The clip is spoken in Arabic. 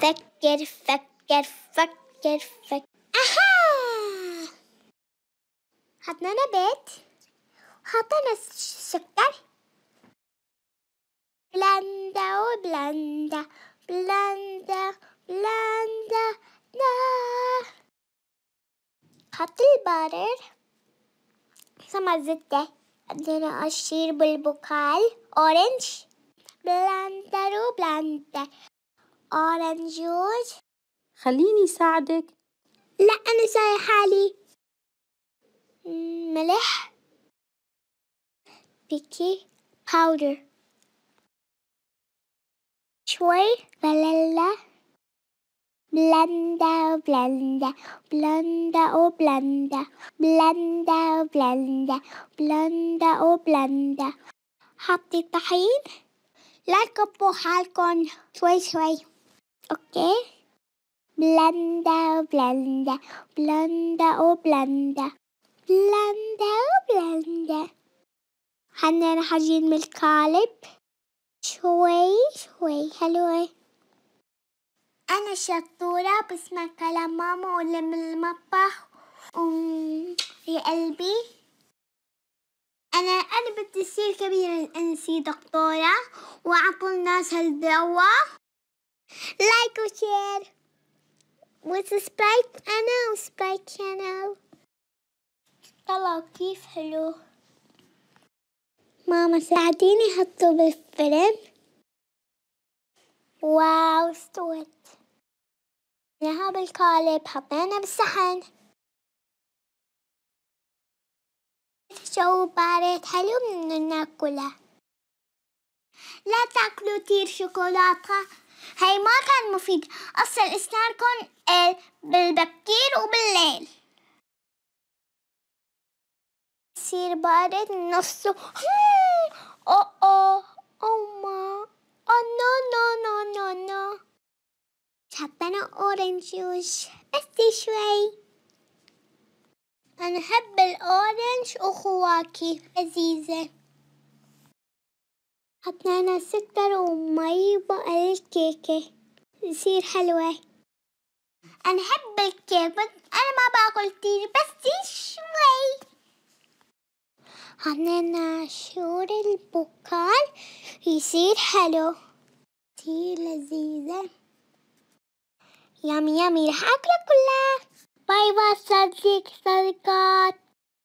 Fekir fekir fekir fekir. Aha! Hadden er bedt. Hadden er sukker. Blanda og oh, blanda, blanda, blanda, na. Hadden barer. Samazette. Adını aşir bul Orange. Blender o oh, blender. orange خليني ساعدك لا أنا ساي حالي ملح بيكي باودر شوي فانيلا بلندا بلندا بلندا او بلندا بلندا بلندا بلندا او بلندا حطي الطحين لا تكبوا حالكم شوي شوي اوكي بلندا وبلندا بلندا وبلندا بلندا وبلندا حنا راح اجيب من القالب شوي شوي حلوة أنا شطورة بسمع كلام ماما ولا من المطبخ في قلبي أنا أنا بدي أصير كبيرة أنا أصير دكتورة وأعطي الناس هالدواء لايك وشير وسبسكرايب انا وسبايك شانل طلعوا كيف حلو ماما ساعديني حطه بالفرن واو استوت حطيناها بالقالب حطينا بالصحن شو بارد حلو من ناكله لا تاكلوا كتير شوكولاتة هاي ما كان مفيد أصل أسنانكم بالبكير وبالليل يصير بارد نصه أو أو ما أو نو نو نو نو نو حبنا أورنج جوز بس شوي أنا أحب الأورنج وخواكي لذيذة حطينا سكر ومي وبقى الكيكة يصير حلوة أنا أحب الكيك أنا ما باكل كتير بس شوي حطينا شور البكال يصير حلو كتير لذيذة يامي يامي رح أكلها كلها باي باي صديق صديقات